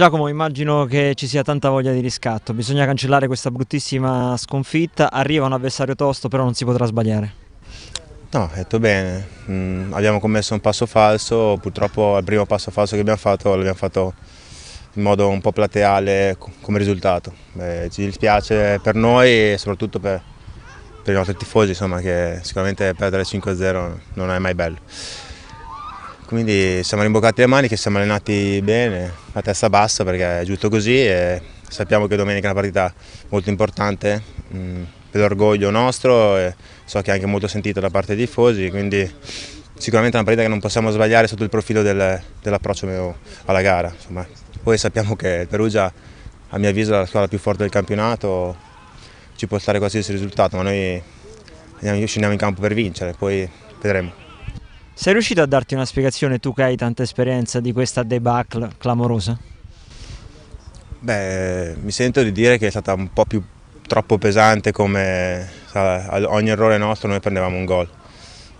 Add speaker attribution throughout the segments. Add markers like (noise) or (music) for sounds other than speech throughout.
Speaker 1: Giacomo, immagino che ci sia tanta voglia di riscatto, bisogna cancellare questa bruttissima sconfitta, arriva un avversario tosto però non si potrà sbagliare. No, hai
Speaker 2: detto bene, mm, abbiamo commesso un passo falso, purtroppo il primo passo falso che abbiamo fatto l'abbiamo fatto in modo un po' plateale come risultato. Beh, ci dispiace per noi e soprattutto per, per i nostri tifosi, insomma, che sicuramente perdere 5-0 non è mai bello quindi siamo rimboccati le maniche, siamo allenati bene, a testa bassa perché è giusto così e sappiamo che domenica è una partita molto importante mh, mm, per l'orgoglio nostro e so che è anche molto sentita da parte dei tifosi, quindi sicuramente è una partita che non possiamo sbagliare sotto il profilo del, dell'approccio alla gara. Insomma. Poi sappiamo che Perugia a mio avviso è la squadra più forte del campionato, ci può stare qualsiasi risultato, ma noi andiamo, scendiamo in campo per vincere, poi
Speaker 1: vedremo. Sei riuscito a darti una spiegazione, tu che hai tanta esperienza di questa debacle clamorosa?
Speaker 2: Beh, mi sento di dire che è stata un po' più troppo pesante come sa, ogni errore nostro noi prendevamo un gol.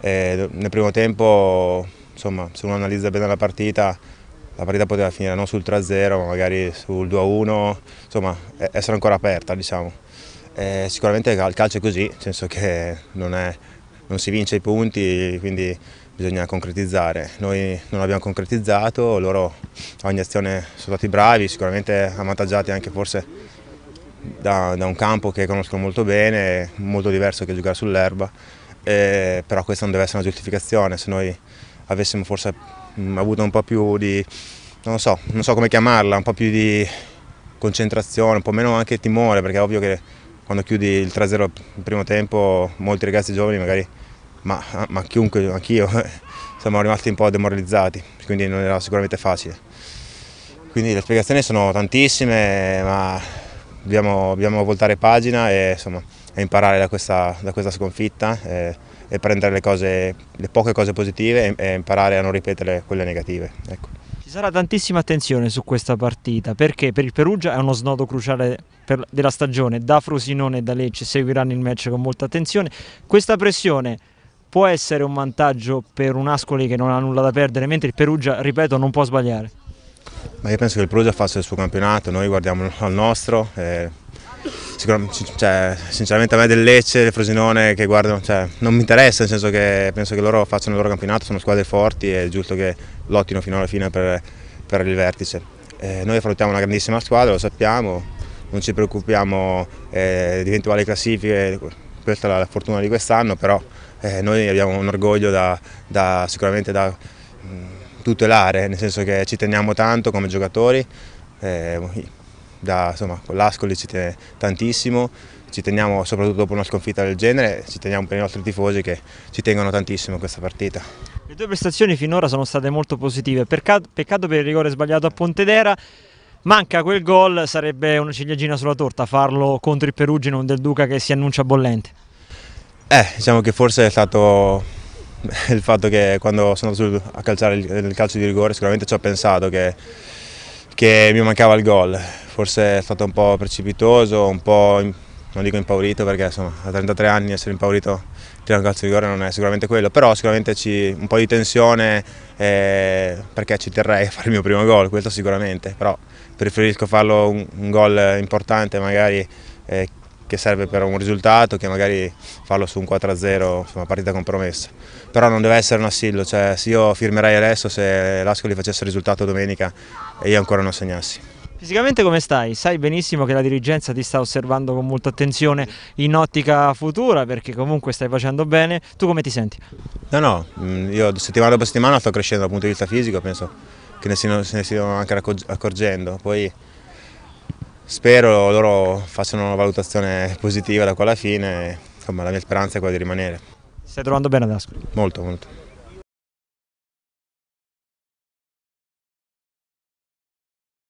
Speaker 2: E nel primo tempo, insomma, se uno analizza bene la partita, la partita poteva finire non sul 3-0 ma magari sul 2-1, insomma essere ancora aperta diciamo. E sicuramente il calcio è così, nel senso che non è non si vince i punti, quindi bisogna concretizzare. Noi non abbiamo concretizzato, loro a ogni azione sono stati bravi, sicuramente avvantaggiati anche forse da, da un campo che conoscono molto bene, molto diverso che giocare sull'erba, eh, però questa non deve essere una giustificazione, se noi avessimo forse mm, avuto un po' più di, non so, non so come chiamarla, un po' più di concentrazione, un po' meno anche timore, perché è ovvio che quando chiudi il 3-0 al primo tempo molti ragazzi giovani magari, ma, ma chiunque, anch'io, eh, siamo rimasti un po' demoralizzati, quindi non era sicuramente facile. Quindi le spiegazioni sono tantissime, ma dobbiamo, dobbiamo voltare pagina e, insomma, e imparare da questa, da questa sconfitta e, eh, e prendere le, cose, le, poche cose positive e, e, imparare a non ripetere quelle negative. Ecco
Speaker 1: sarà tantissima attenzione su questa partita perché per il Perugia è uno snodo cruciale della stagione, da Frosinone e da Lecce seguiranno il match con molta attenzione. Questa pressione può essere un vantaggio per un Ascoli che non ha nulla da perdere, mentre il Perugia, ripeto, non può sbagliare.
Speaker 2: Ma io penso che il Perugia faccia il suo campionato, noi guardiamo al nostro, eh, cioè, sinceramente a me del Lecce, del Frosinone che guardano, cioè, non mi interessa, nel senso che penso che loro facciano il loro campionato, sono squadre forti e è giusto che lottino fino alla fine per, per il vertice. Eh, noi affrontiamo una grandissima squadra, lo sappiamo, non ci preoccupiamo eh, di eventuali classifiche, questa è la fortuna di quest'anno, però eh, noi abbiamo un orgoglio da, da, sicuramente da mm, tutelare, nel senso che ci teniamo tanto come giocatori. Eh, da, insomma, con l'Ascoli ci tiene tantissimo, ci teniamo soprattutto dopo una sconfitta del genere, ci teniamo per i nostri tifosi che ci tengono tantissimo questa partita.
Speaker 1: Le due prestazioni finora sono state molto positive, peccato per il rigore sbagliato a Pontedera, manca quel gol, sarebbe una ciliegina sulla torta farlo contro il Perugino, del Duca che si annuncia bollente.
Speaker 2: Eh, diciamo che forse è stato (laughs) il fatto che quando sono andato a calciare il calcio di rigore sicuramente ci ho pensato che che mi mancava il gol. Forse è stato un po' precipitoso, un po' non dico impaurito perché insomma a 33 anni essere impaurito tirare un calcio di rigore non è sicuramente quello, però sicuramente ci, un po' di tensione eh, perché ci terrei a fare il mio primo gol, questo sicuramente, però preferisco farlo un, un gol importante magari eh, che serve per un risultato, che magari farlo su un 4-0, una partita compromessa. Però non deve essere un assillo, cioè io firmerei adesso se l'Ascoli facesse il risultato domenica e io ancora non segnassi.
Speaker 1: Fisicamente come stai? Sai benissimo che la dirigenza ti sta osservando con molta attenzione in ottica futura perché comunque stai facendo bene. Tu come ti senti? No, no,
Speaker 2: mm, io settimana dopo settimana sto crescendo dal punto di vista fisico, penso che ne stiano, ne stiano anche accorgendo. Poi Spero loro facciano una valutazione positiva da qua alla fine, insomma la mia speranza è quella di rimanere. Stai trovando
Speaker 1: bene ad Ascoli? Molto, molto.